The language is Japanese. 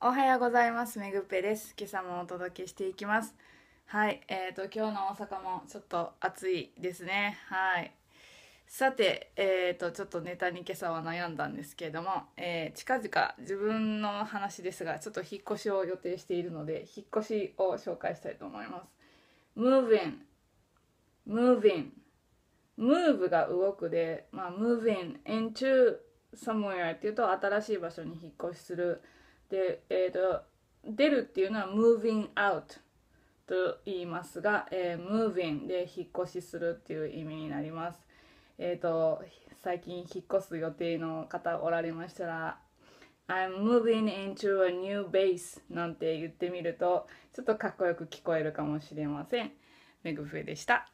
おはようございます。めぐぺです。今朝もお届けしていきます。はい、えっ、ー、と今日の大阪もちょっと暑いですね。はい。さて、えっ、ー、とちょっとネタに今朝は悩んだんですけれども、えー、近々自分の話ですが、ちょっと引っ越しを予定しているので、引っ越しを紹介したいと思います。Move in, move in, move が動くで、まあ move in into somewhere っていうと新しい場所に引っ越しする。で、えーと、出るっていうのは moving out と言いますが、えー、moving で引っ越しするっていう意味になります。えっ、ー、と最近引っ越す予定の方おられましたら I'm moving into a new base なんて言ってみるとちょっとかっこよく聞こえるかもしれません。めぐふえでした。